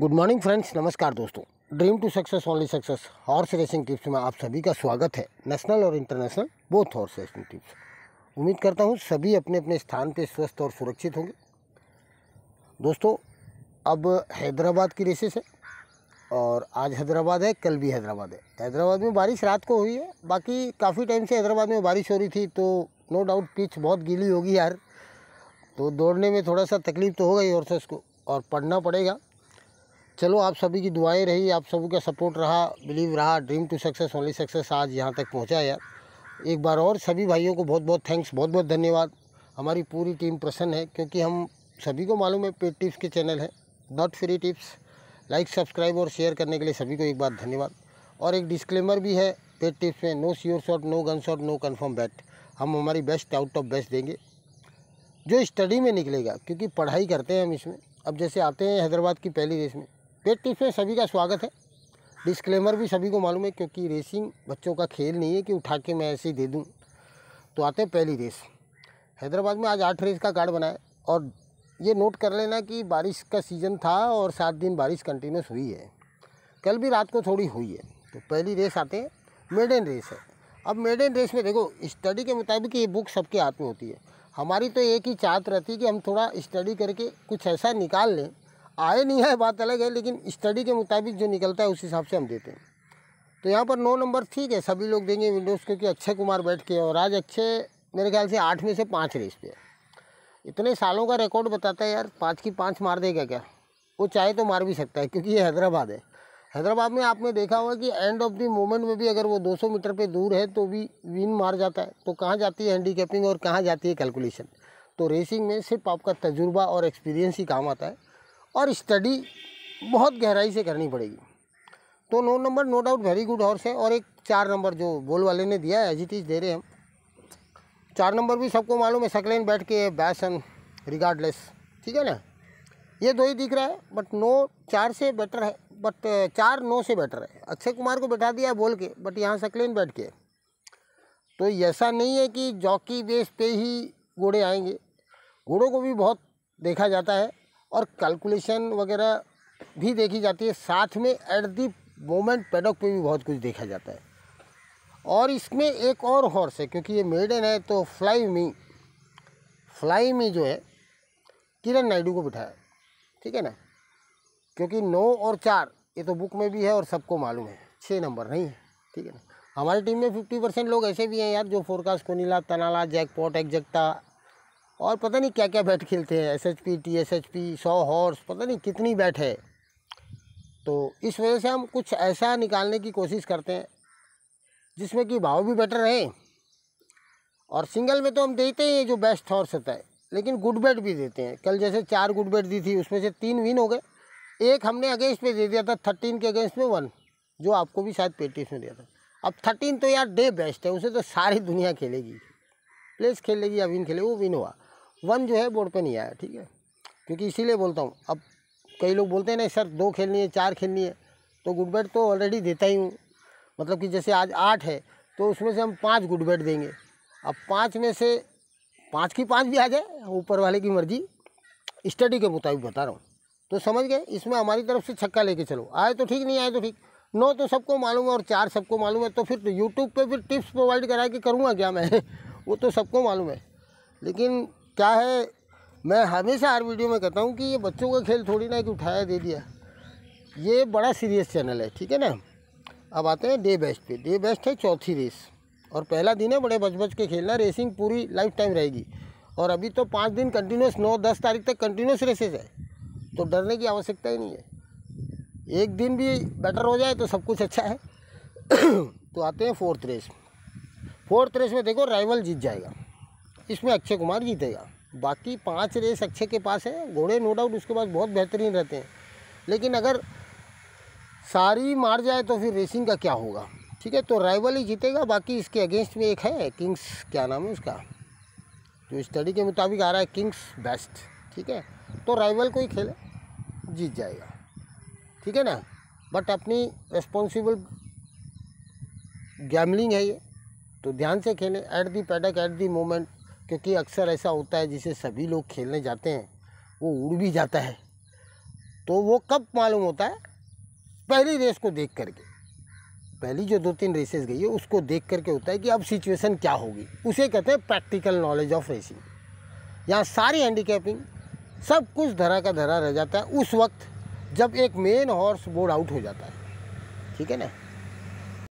good morning friends नमस्कार दोस्तों dream to success only success horse racing tips में आप सभी का स्वागत है नेशनल और international both horse racing tips उम्मीद करता हूँ सभी अपने अपने स्थान पर स्वस्थ और सुरक्षित होंगे दोस्तों अब हैदराबाद की रेसेस है और आज हैदराबाद है कल भी हैदराबाद है हैदराबाद में बारिश रात को हुई है बाकी काफ़ी टाइम से हैदराबाद में बारिश हो रही थी तो नो डाउट पिच बहुत गीली होगी यार तो दौड़ने में थोड़ा सा तकलीफ़ तो होगा ही हॉर्सेस को और पढ़ना पड़ेगा चलो आप सभी की दुआएं रही आप सभी का सपोर्ट रहा बिलीव रहा dream to success only success आज यहाँ तक पहुँचा यार एक बार और सभी भाइयों को बहुत बहुत थैंक्स बहुत बहुत धन्यवाद हमारी पूरी टीम प्रसन्न है क्योंकि हम सभी को मालूम है पेड टिप्स के चैनल है not free tips like subscribe और शेयर करने के लिए सभी को एक बार धन्यवाद और एक डिस्क्लेमर भी है पेड टिप्स में no sure shot no gun shot no confirm bet हम हमारी बेस्ट आउट ऑफ बेस्ट देंगे जो स्टडी में निकलेगा क्योंकि पढ़ाई करते हैं हम इसमें अब जैसे आते हैं हैदराबाद की पहली रेस में पेट टिप्स में सभी का स्वागत है डिस्क्लेमर भी सभी को मालूम है क्योंकि रेसिंग बच्चों का खेल नहीं है कि उठा के मैं ऐसे ही दे दूँ तो आते हैं पहली रेस हैदराबाद में आज आठ रेस का कार्ड बनाया और ये नोट कर लेना कि बारिश का सीज़न था और सात दिन बारिश कंटिन्यूस हुई है कल भी रात को थोड़ी हुई है तो पहली रेस आते हैं मेडन रेस है अब मेडन रेस में देखो स्टडी के मुताबिक ये बुक सबके हाथ में होती है हमारी तो एक ही चाहत रहती है कि हम थोड़ा स्टडी करके कुछ ऐसा निकाल लें आए नहीं है बात अलग है लेकिन स्टडी के मुताबिक जो निकलता है उस हिसाब से हम देते हैं तो यहाँ पर नौ नंबर ठीक है सभी लोग देंगे विंडोज़ क्योंकि अक्षय कुमार बैठ के और आज अक्षय मेरे ख्याल से आठ में से पाँच रेस पे इतने सालों का रिकॉर्ड बताता है यार पाँच की पाँच मार देगा क्या वो चाहे तो मार भी सकता है क्योंकि ये हैदराबाद है हैदराबाद में आपने देखा होगा कि एंड ऑफ द मोमेंट में भी अगर वो 200 मीटर पे दूर है तो भी विन मार जाता है तो कहाँ जाती है हैंडीकैपिंग और कहाँ जाती है कैलकुलेशन तो रेसिंग में सिर्फ आपका तजुर्बा और एक्सपीरियंस ही काम आता है और स्टडी बहुत गहराई से करनी पड़ेगी तो नौ number no doubt very good horse है और एक चार नंबर जो बोल वाले ने दिया है एज इट इज़ दे रहे हैं हम चार नंबर भी सबको मालूम है सकलेन बैठ के बैसन रिगार्डलेस ठीक है ना ये दो ही दिख रहा है बट नो चार से बेटर है बट uh, चार नो से बेटर है अक्षय कुमार को बैठा दिया है बोल के बट यहाँ सकलेन बैठ के तो ऐसा नहीं है कि जॉकी बेस पे ही घोड़े आएंगे घोड़ों को भी बहुत देखा जाता है और कैलकुलेशन वगैरह भी देखी जाती है साथ में एट दी मोमेंट पेडॉक पे भी बहुत कुछ देखा जाता है और इसमें एक और हॉर्स है क्योंकि ये मेडन है तो फ्लाई मी फ्लाई मी जो है किरण नायडू को बिठाया ठीक है ना क्योंकि नौ और चार ये तो बुक में भी है और सबको मालूम है छः नंबर नहीं है ठीक है ना हमारी टीम में फिफ्टी परसेंट लोग ऐसे भी हैं यार जो फोरकास्ट को नीला तनाला जैक पॉट एग्जैक्टा और पता नहीं क्या क्या बैट खेलते हैं S H P T S H P सौ हॉर्स पता नहीं कितनी बैट है तो इस वजह से हम कुछ ऐसा निकालने की कोशिश करते हैं जिसमें कि भाव भी बेटर रहे और सिंगल में तो हम देते ही हैं जो बेस्ट हॉर्स होता है लेकिन गुड बैट भी देते हैं कल जैसे चार गुड बैट दी थी उसमें से तीन विन हो गए एक हमने अगेंस्ट में दे दिया था थर्टीन के अगेंस्ट में वन जो आपको भी शायद पेटिस में दिया था अब थर्टीन तो यार डे बेस्ट है उसे तो सारी दुनिया खेलेगी प्लेस खेलेगी या विन खेलेगी वो विन हुआ वन जो है बोर्ड पे नहीं आया ठीक है क्योंकि इसीलिए बोलता हूँ अब कई लोग बोलते हैं नहीं सर दो खेलनी है चार खेलनी है तो गुड बैट तो ऑलरेडी देता ही हूँ मतलब कि जैसे आज आठ है तो उसमें से हम पाँच गुड बैट देंगे अब पाँच में से पाँच की पाँच भी आ जाए ऊपर वाले की मर्जी स्टडी के मुताबिक बता रहा हूँ तो समझ गए इसमें हमारी तरफ से छक्का लेके चलो आए तो ठीक नहीं आए तो ठीक नौ तो सबको मालूम है और चार सबको मालूम है तो फिर यूट्यूब तो पे फिर टिप्स प्रोवाइड करा के करूँगा क्या मैं वो तो सबको मालूम है लेकिन क्या है मैं हमेशा हर वीडियो में कहता हूँ कि ये बच्चों का खेल थोड़ी ना कि उठाया दे दिया ये बड़ा सीरियस चैनल है ठीक है ना अब आते हैं डे बेस्ट पे डे बेस्ट है चौथी रेस और पहला दिन है बड़े बच बच के खेलना रेसिंग पूरी लाइफ टाइम रहेगी और अभी तो पाँच दिन कंटिन्यूस नौ दस तारीख तक कंटिन्यूस रेसेस है तो डरने की आवश्यकता ही नहीं है एक दिन भी बेटर हो जाए तो सब कुछ अच्छा है तो आते हैं फोर्थ रेस फोर्थ रेस में देखो राइवल जीत जाएगा इसमें अक्षय कुमार जीतेगा बाकी पाँच रेस अक्षय के पास है घोड़े नो डाउट उसके पास बहुत बेहतरीन रहते हैं लेकिन अगर सारी मार जाए तो फिर रेसिंग का क्या होगा ठीक है तो राइवल ही जीतेगा बाकी इसके अगेंस्ट में एक है किंग्स क्या नाम है उसका जो स्टडी के मुताबिक आ रहा है किंग्स बेस्ट ठीक है तो राइवल को ही खेले जीत जाएगा ठीक है ना बट अपनी रिस्पॉन्सिबल गैमलिंग है ये तो ध्यान से खेलें at the paddock at the moment क्योंकि अक्सर ऐसा होता है जिसे सभी लोग खेलने जाते हैं वो उड़ भी जाता है तो वो कब मालूम होता है पहली रेस को देख करके पहली जो दो तीन रेसेस गई है उसको देख करके होता है कि अब सिचुएशन क्या होगी उसे कहते हैं प्रैक्टिकल नॉलेज ऑफ रेसिंग यहाँ सारी हैंडीकैपिंग सब कुछ धरा का धरा रह जाता है उस वक्त जब एक मेन हॉर्स बोर्ड आउट हो जाता है ठीक है ना